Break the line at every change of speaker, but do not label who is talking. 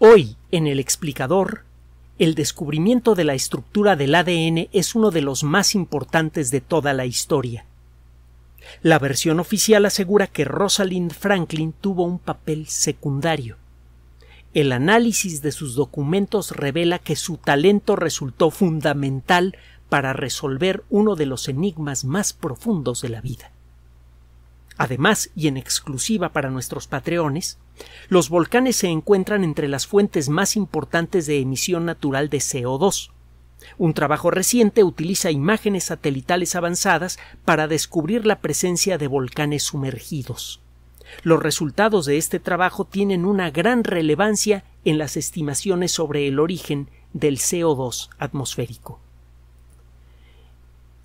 Hoy, en el explicador, el descubrimiento de la estructura del ADN es uno de los más importantes de toda la historia. La versión oficial asegura que Rosalind Franklin tuvo un papel secundario. El análisis de sus documentos revela que su talento resultó fundamental para resolver uno de los enigmas más profundos de la vida. Además, y en exclusiva para nuestros patreones, los volcanes se encuentran entre las fuentes más importantes de emisión natural de CO2. Un trabajo reciente utiliza imágenes satelitales avanzadas para descubrir la presencia de volcanes sumergidos. Los resultados de este trabajo tienen una gran relevancia en las estimaciones sobre el origen del CO2 atmosférico.